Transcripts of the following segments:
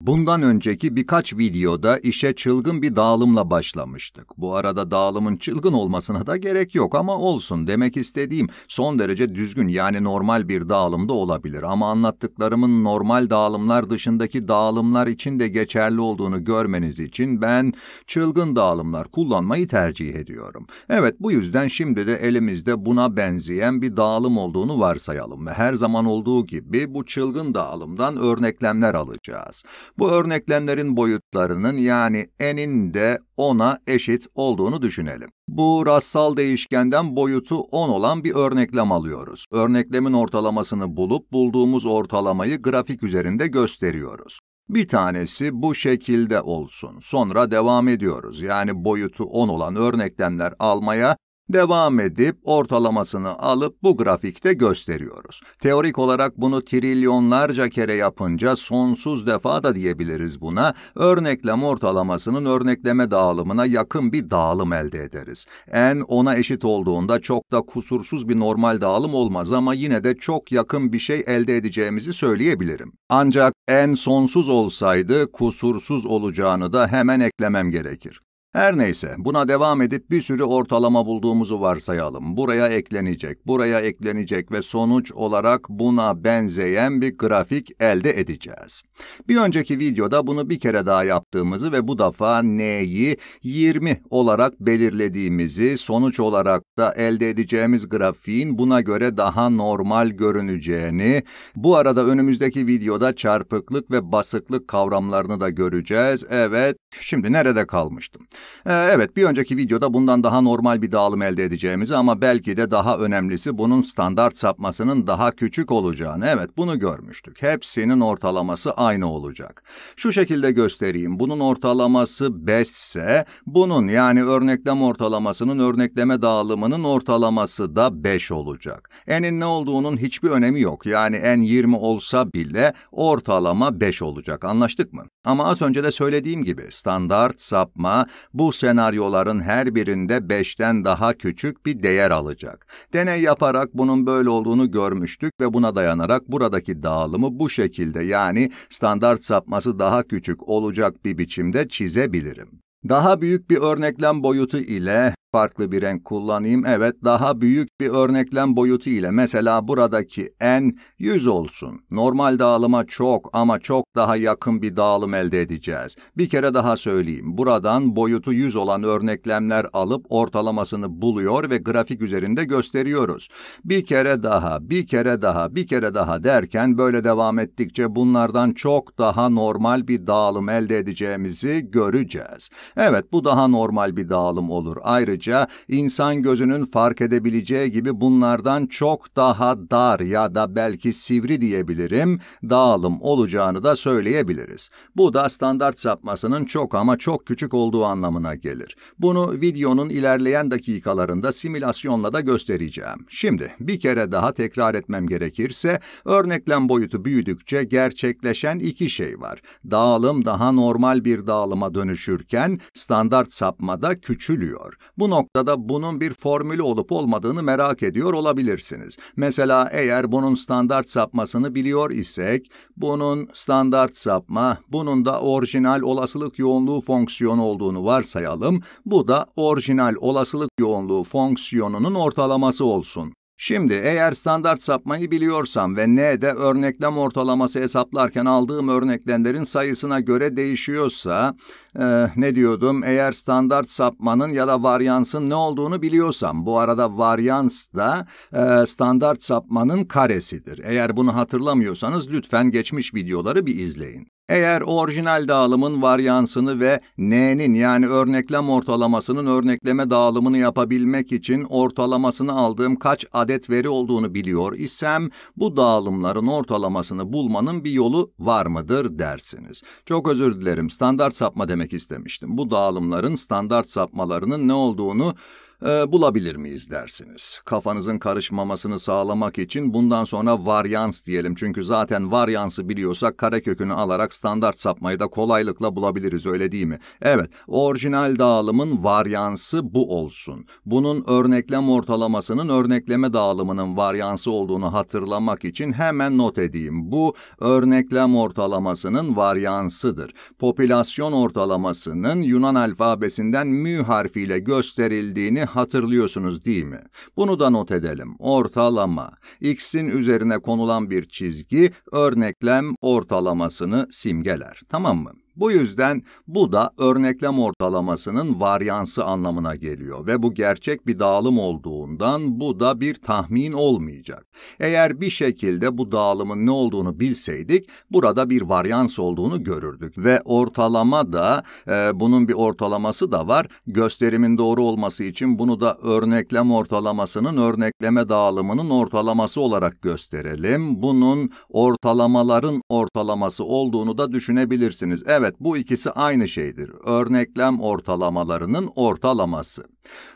Bundan önceki birkaç videoda işe çılgın bir dağılımla başlamıştık. Bu arada dağılımın çılgın olmasına da gerek yok ama olsun demek istediğim son derece düzgün yani normal bir dağılımda olabilir. Ama anlattıklarımın normal dağılımlar dışındaki dağılımlar için de geçerli olduğunu görmeniz için ben çılgın dağılımlar kullanmayı tercih ediyorum. Evet bu yüzden şimdi de elimizde buna benzeyen bir dağılım olduğunu varsayalım ve her zaman olduğu gibi bu çılgın dağılımdan örneklemler alacağız. Bu örneklemlerin boyutlarının yani n'in de 10'a eşit olduğunu düşünelim. Bu rastsal değişkenden boyutu 10 olan bir örneklem alıyoruz. Örneklemin ortalamasını bulup bulduğumuz ortalamayı grafik üzerinde gösteriyoruz. Bir tanesi bu şekilde olsun. Sonra devam ediyoruz. Yani boyutu 10 olan örneklemler almaya Devam edip ortalamasını alıp bu grafikte gösteriyoruz. Teorik olarak bunu trilyonlarca kere yapınca sonsuz defa da diyebiliriz buna. Örneklem ortalamasının örnekleme dağılımına yakın bir dağılım elde ederiz. n ona eşit olduğunda çok da kusursuz bir normal dağılım olmaz ama yine de çok yakın bir şey elde edeceğimizi söyleyebilirim. Ancak n sonsuz olsaydı kusursuz olacağını da hemen eklemem gerekir. Her neyse, buna devam edip bir sürü ortalama bulduğumuzu varsayalım. Buraya eklenecek, buraya eklenecek ve sonuç olarak buna benzeyen bir grafik elde edeceğiz. Bir önceki videoda bunu bir kere daha yaptığımızı ve bu defa n'yi 20 olarak belirlediğimizi, sonuç olarak da elde edeceğimiz grafiğin buna göre daha normal görüneceğini, bu arada önümüzdeki videoda çarpıklık ve basıklık kavramlarını da göreceğiz. Evet, şimdi nerede kalmıştım? Ee, evet bir önceki videoda bundan daha normal bir dağılım elde edeceğimizi ama belki de daha önemlisi bunun standart sapmasının daha küçük olacağını. Evet bunu görmüştük. Hepsinin ortalaması aynı olacak. Şu şekilde göstereyim. Bunun ortalaması 5 ise bunun yani örneklem ortalamasının örnekleme dağılımının ortalaması da 5 olacak. N'in ne olduğunun hiçbir önemi yok. Yani N 20 olsa bile ortalama 5 olacak. Anlaştık mı? Ama az önce de söylediğim gibi standart sapma bu senaryoların her birinde beşten daha küçük bir değer alacak. Deney yaparak bunun böyle olduğunu görmüştük ve buna dayanarak buradaki dağılımı bu şekilde yani standart sapması daha küçük olacak bir biçimde çizebilirim. Daha büyük bir örneklem boyutu ile farklı bir renk kullanayım. Evet, daha büyük bir örneklem boyutu ile mesela buradaki n 100 olsun. Normal dağılıma çok ama çok daha yakın bir dağılım elde edeceğiz. Bir kere daha söyleyeyim. Buradan boyutu 100 olan örneklemler alıp ortalamasını buluyor ve grafik üzerinde gösteriyoruz. Bir kere daha, bir kere daha, bir kere daha derken böyle devam ettikçe bunlardan çok daha normal bir dağılım elde edeceğimizi göreceğiz. Evet, bu daha normal bir dağılım olur. Ayrıca boyunca insan gözünün fark edebileceği gibi bunlardan çok daha dar ya da belki sivri diyebilirim dağılım olacağını da söyleyebiliriz. Bu da standart sapmasının çok ama çok küçük olduğu anlamına gelir. Bunu videonun ilerleyen dakikalarında simülasyonla da göstereceğim. Şimdi bir kere daha tekrar etmem gerekirse örneklem boyutu büyüdükçe gerçekleşen iki şey var. Dağılım daha normal bir dağılıma dönüşürken standart sapmada küçülüyor. Bu bu noktada bunun bir formülü olup olmadığını merak ediyor olabilirsiniz. Mesela eğer bunun standart sapmasını biliyor isek, bunun standart sapma, bunun da orijinal olasılık yoğunluğu fonksiyonu olduğunu varsayalım. Bu da orijinal olasılık yoğunluğu fonksiyonunun ortalaması olsun. Şimdi eğer standart sapmayı biliyorsam ve N de örneklem ortalaması hesaplarken aldığım örneklemlerin sayısına göre değişiyorsa, e, ne diyordum, eğer standart sapmanın ya da varyansın ne olduğunu biliyorsam, bu arada varyans da e, standart sapmanın karesidir. Eğer bunu hatırlamıyorsanız lütfen geçmiş videoları bir izleyin. Eğer orijinal dağılımın varyansını ve n'nin yani örneklem ortalamasının örnekleme dağılımını yapabilmek için ortalamasını aldığım kaç adet veri olduğunu biliyor isem bu dağılımların ortalamasını bulmanın bir yolu var mıdır dersiniz. Çok özür dilerim standart sapma demek istemiştim. Bu dağılımların standart sapmalarının ne olduğunu e, bulabilir miyiz dersiniz. Kafanızın karışmamasını sağlamak için bundan sonra varyans diyelim. Çünkü zaten varyansı biliyorsak karekökünü alarak standart sapmayı da kolaylıkla bulabiliriz öyle değil mi? Evet, orijinal dağılımın varyansı bu olsun. Bunun örneklem ortalamasının örnekleme dağılımının varyansı olduğunu hatırlamak için hemen not edeyim. Bu örneklem ortalamasının varyansıdır. Popülasyon ortalamasının Yunan alfabesinden mü harfiyle gösterildiğini hatırlıyorsunuz değil mi? Bunu da not edelim. Ortalama. X'in üzerine konulan bir çizgi örneklem ortalamasını simgeler. Tamam mı? Bu yüzden bu da örneklem ortalamasının varyansı anlamına geliyor ve bu gerçek bir dağılım olduğundan bu da bir tahmin olmayacak. Eğer bir şekilde bu dağılımın ne olduğunu bilseydik burada bir varyans olduğunu görürdük ve ortalama da e, bunun bir ortalaması da var. Gösterimin doğru olması için bunu da örneklem ortalamasının örnekleme dağılımının ortalaması olarak gösterelim. Bunun ortalamaların ortalaması olduğunu da düşünebilirsiniz. Evet Evet, bu ikisi aynı şeydir. Örneklem ortalamalarının ortalaması.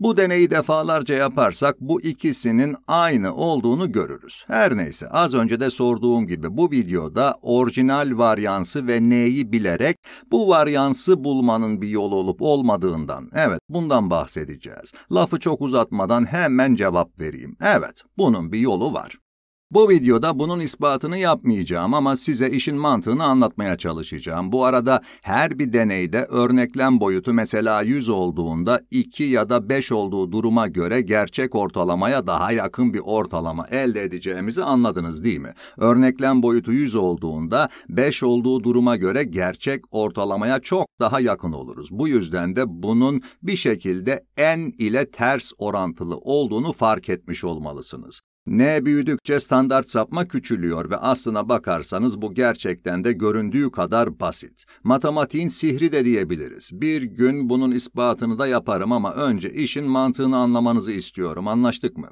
Bu deneyi defalarca yaparsak bu ikisinin aynı olduğunu görürüz. Her neyse, az önce de sorduğum gibi bu videoda orijinal varyansı ve n'yi bilerek bu varyansı bulmanın bir yolu olup olmadığından, evet bundan bahsedeceğiz. Lafı çok uzatmadan hemen cevap vereyim. Evet, bunun bir yolu var. Bu videoda bunun ispatını yapmayacağım ama size işin mantığını anlatmaya çalışacağım. Bu arada her bir deneyde örneklem boyutu mesela 100 olduğunda 2 ya da 5 olduğu duruma göre gerçek ortalamaya daha yakın bir ortalama elde edeceğimizi anladınız değil mi? Örneklem boyutu 100 olduğunda 5 olduğu duruma göre gerçek ortalamaya çok daha yakın oluruz. Bu yüzden de bunun bir şekilde n ile ters orantılı olduğunu fark etmiş olmalısınız. N büyüdükçe standart sapma küçülüyor ve aslına bakarsanız bu gerçekten de göründüğü kadar basit. Matematiğin sihri de diyebiliriz. Bir gün bunun ispatını da yaparım ama önce işin mantığını anlamanızı istiyorum. Anlaştık mı?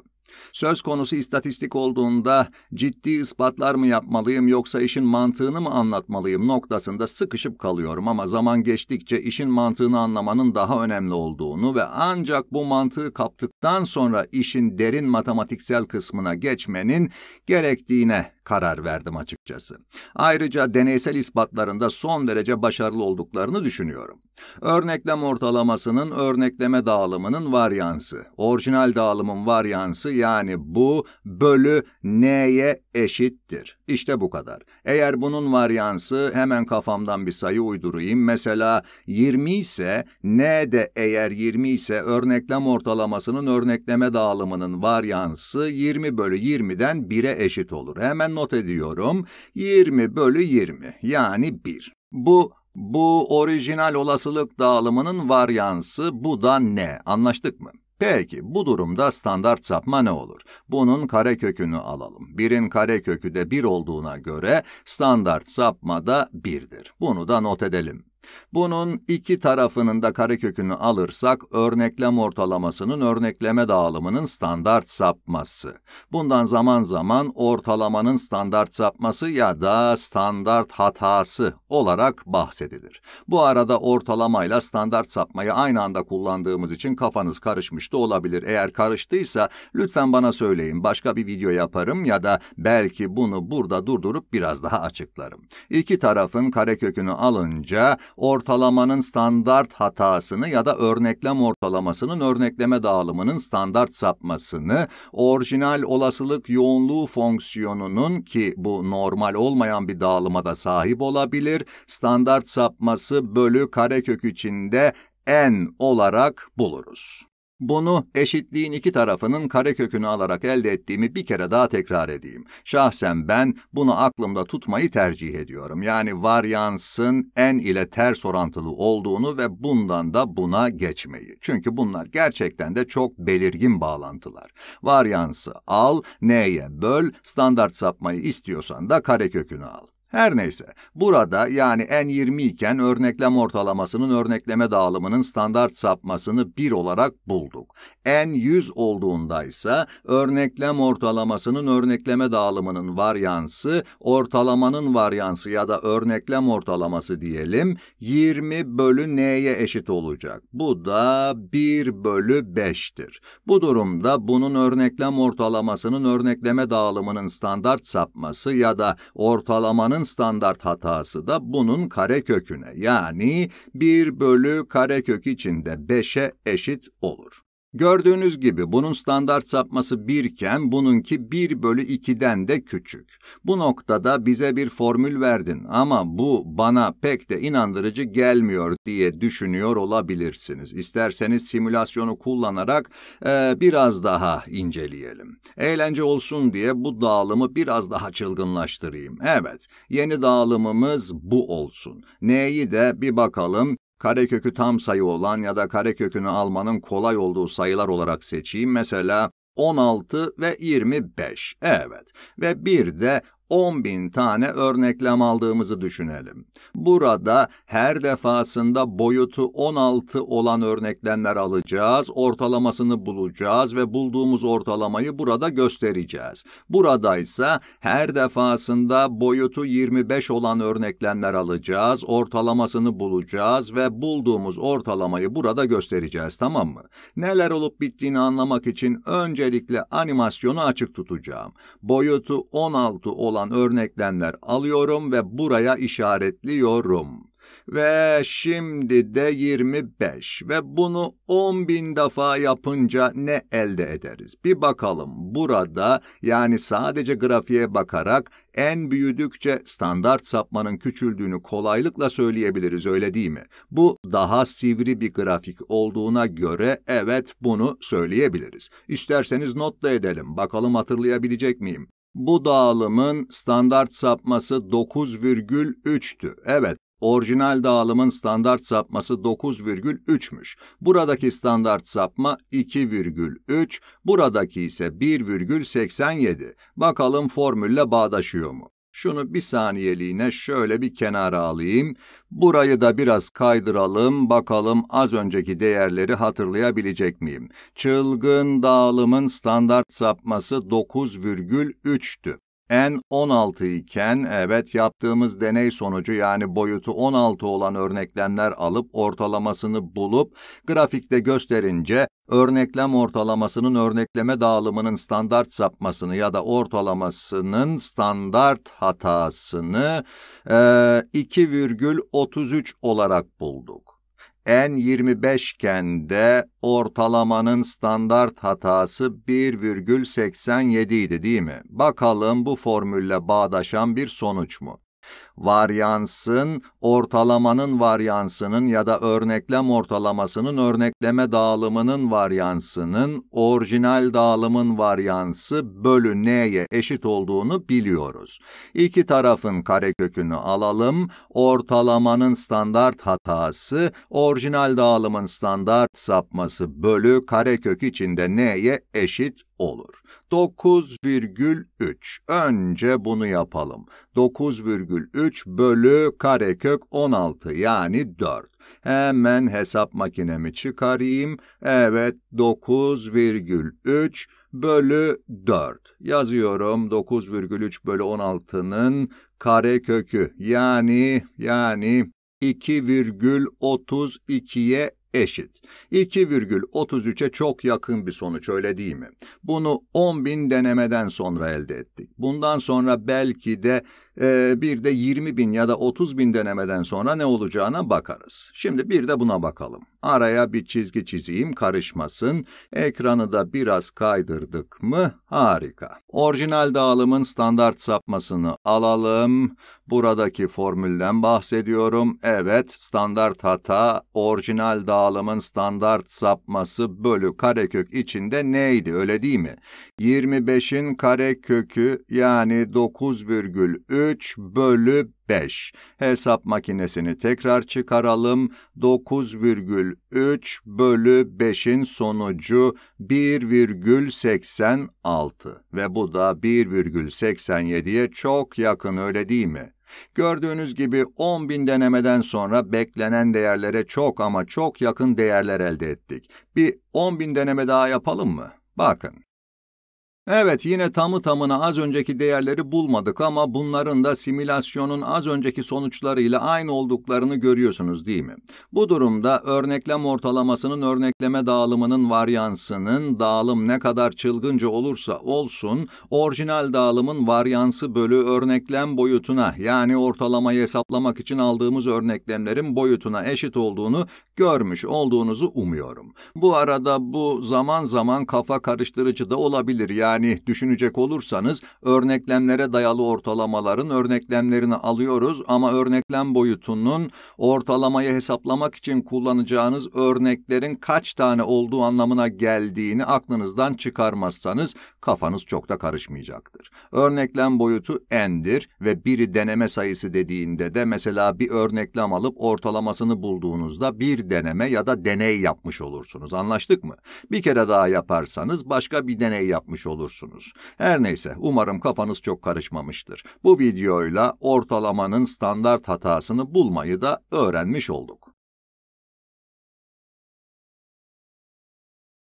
Söz konusu istatistik olduğunda ciddi ispatlar mı yapmalıyım yoksa işin mantığını mı anlatmalıyım noktasında sıkışıp kalıyorum ama zaman geçtikçe işin mantığını anlamanın daha önemli olduğunu ve ancak bu mantığı kaptıktan sonra işin derin matematiksel kısmına geçmenin gerektiğine karar verdim açıkçası. Ayrıca deneysel ispatlarında son derece başarılı olduklarını düşünüyorum. Örneklem ortalamasının örnekleme dağılımının varyansı, orijinal dağılımın varyansı yani bu bölü n'ye eşittir. İşte bu kadar. Eğer bunun varyansı hemen kafamdan bir sayı uydurayım. Mesela 20 ise n de eğer 20 ise örneklem ortalamasının örnekleme dağılımının varyansı 20 bölü 20'den 1'e eşit olur. Hemen hemen not ediyorum. 20 bölü 20 yani 1. Bu bu orijinal olasılık dağılımının varyansı bu da ne? Anlaştık mı? Peki bu durumda standart sapma ne olur? Bunun karekökünü alalım. 1'in karekökü de 1 olduğuna göre standart sapma da 1'dir. Bunu da not edelim. Bunun iki tarafının da karekökünü alırsak örneklem ortalamasının örnekleme dağılımının standart sapması. Bundan zaman zaman ortalamanın standart sapması ya da standart hatası olarak bahsedilir. Bu arada ortalamayla standart sapmayı aynı anda kullandığımız için kafanız karışmış da olabilir. Eğer karıştıysa lütfen bana söyleyin. Başka bir video yaparım ya da belki bunu burada durdurup biraz daha açıklarım. İki tarafın karekökünü alınca ortalamanın standart hatasını ya da örneklem ortalamasının örnekleme dağılımının standart sapmasını, orijinal olasılık yoğunluğu fonksiyonunun ki bu normal olmayan bir dağılıma da sahip olabilir, standart sapması bölü karekök içinde n olarak buluruz. Bunu eşitliğin iki tarafının karekökünü alarak elde ettiğimi bir kere daha tekrar edeyim. Şahsen ben bunu aklımda tutmayı tercih ediyorum. Yani varyansın n ile ters orantılı olduğunu ve bundan da buna geçmeyi. Çünkü bunlar gerçekten de çok belirgin bağlantılar. Varyansı al, n'ye böl, standart sapmayı istiyorsan da karekökünü al. Her neyse, burada yani n20 iken örneklem ortalamasının örnekleme dağılımının standart sapmasını 1 olarak bulduk. n100 olduğunda ise örneklem ortalamasının örnekleme dağılımının varyansı, ortalamanın varyansı ya da örneklem ortalaması diyelim, 20 bölü n'ye eşit olacak. Bu da 1 bölü 5'tir. Bu durumda bunun örneklem ortalamasının örnekleme dağılımının standart sapması ya da ortalamanın kullanılan standart hatası da bunun kareköküne yani 1 bölü karekök içinde 5'e eşit olur. Gördüğünüz gibi bunun standart sapması 1 iken bununki 1 bölü 2'den de küçük. Bu noktada bize bir formül verdin ama bu bana pek de inandırıcı gelmiyor diye düşünüyor olabilirsiniz. İsterseniz simülasyonu kullanarak e, biraz daha inceleyelim. Eğlence olsun diye bu dağılımı biraz daha çılgınlaştırayım. Evet, yeni dağılımımız bu olsun. N'yi de bir bakalım karekökü tam sayı olan ya da karekökünü almanın kolay olduğu sayılar olarak seçeyim. Mesela 16 ve 25. Evet. Ve bir de 10 bin tane örneklem aldığımızı düşünelim. Burada her defasında boyutu 16 olan örneklemler alacağız, ortalamasını bulacağız ve bulduğumuz ortalamayı burada göstereceğiz. Burada ise her defasında boyutu 25 olan örneklemler alacağız, ortalamasını bulacağız ve bulduğumuz ortalamayı burada göstereceğiz tamam mı? Neler olup bittiğini anlamak için öncelikle animasyonu açık tutacağım. Boyutu 16 olan olan örneklemler alıyorum ve buraya işaretliyorum. Ve şimdi de 25 ve bunu 10 bin defa yapınca ne elde ederiz? Bir bakalım burada yani sadece grafiğe bakarak en büyüdükçe standart sapmanın küçüldüğünü kolaylıkla söyleyebiliriz öyle değil mi? Bu daha sivri bir grafik olduğuna göre evet bunu söyleyebiliriz. İsterseniz notla edelim bakalım hatırlayabilecek miyim? Bu dağılımın standart sapması 9,3'tü. Evet, orijinal dağılımın standart sapması 9,3'müş. Buradaki standart sapma 2,3, buradaki ise 1,87. Bakalım formülle bağdaşıyor mu? Şunu bir saniyeliğine şöyle bir kenara alayım. Burayı da biraz kaydıralım, bakalım az önceki değerleri hatırlayabilecek miyim? Çılgın dağılımın standart sapması 9,3'tü n 16 iken evet yaptığımız deney sonucu yani boyutu 16 olan örneklemler alıp ortalamasını bulup grafikte gösterince örneklem ortalamasının örnekleme dağılımının standart sapmasını ya da ortalamasının standart hatasını e, 2,33 olarak bulduk. N25 iken de ortalamanın standart hatası 1,87 idi değil mi? Bakalım bu formülle bağdaşan bir sonuç mu? varyansın ortalamanın varyansının ya da örneklem ortalamasının örnekleme dağılımının varyansının orijinal dağılımın varyansı bölü n'ye eşit olduğunu biliyoruz. İki tarafın karekökünü alalım. Ortalamanın standart hatası orijinal dağılımın standart sapması bölü karekök içinde n'ye eşit olur. 9,3. Önce bunu yapalım. 9,3 bölü karekök 16 yani 4. Hemen hesap makinemi çıkarayım. Evet 9,3 bölü 4. Yazıyorum 9,3 bölü 16'nın karekökü yani yani 2,32'ye eşit. 2,33'e çok yakın bir sonuç öyle değil mi? Bunu 10 bin denemeden sonra elde ettik. Bundan sonra belki de e, bir de 20 bin ya da 30 bin denemeden sonra ne olacağına bakarız. Şimdi bir de buna bakalım. Araya bir çizgi çizeyim karışmasın. Ekranı da biraz kaydırdık mı harika. Orijinal dağılımın standart sapmasını alalım. Buradaki formülden bahsediyorum. Evet standart hata orijinal dağılımın standart sapması bölü karekök içinde neydi öyle değil mi? 25'in karekökü yani 9,3 bölü 5. Hesap makinesini tekrar çıkaralım. 9,3 bölü 5'in sonucu 1,86 ve bu da 1,87'ye çok yakın öyle değil mi? Gördüğünüz gibi 10.000 denemeden sonra beklenen değerlere çok ama çok yakın değerler elde ettik. Bir 10.000 deneme daha yapalım mı? Bakın. Evet yine tamı tamına az önceki değerleri bulmadık ama bunların da simülasyonun az önceki sonuçlarıyla aynı olduklarını görüyorsunuz değil mi? Bu durumda örneklem ortalamasının örnekleme dağılımının varyansının dağılım ne kadar çılgınca olursa olsun orijinal dağılımın varyansı bölü örneklem boyutuna yani ortalamayı hesaplamak için aldığımız örneklemlerin boyutuna eşit olduğunu görmüş olduğunuzu umuyorum. Bu arada bu zaman zaman kafa karıştırıcı da olabilir. Yani düşünecek olursanız örneklemlere dayalı ortalamaların örneklemlerini alıyoruz ama örneklem boyutunun ortalamayı hesaplamak için kullanacağınız örneklerin kaç tane olduğu anlamına geldiğini aklınızdan çıkarmazsanız kafanız çok da karışmayacaktır. Örneklem boyutu n'dir ve biri deneme sayısı dediğinde de mesela bir örneklem alıp ortalamasını bulduğunuzda bir deneme ya da deney yapmış olursunuz. Anlaştık mı? Bir kere daha yaparsanız başka bir deney yapmış olursunuz. Her neyse umarım kafanız çok karışmamıştır. Bu videoyla ortalamanın standart hatasını bulmayı da öğrenmiş olduk.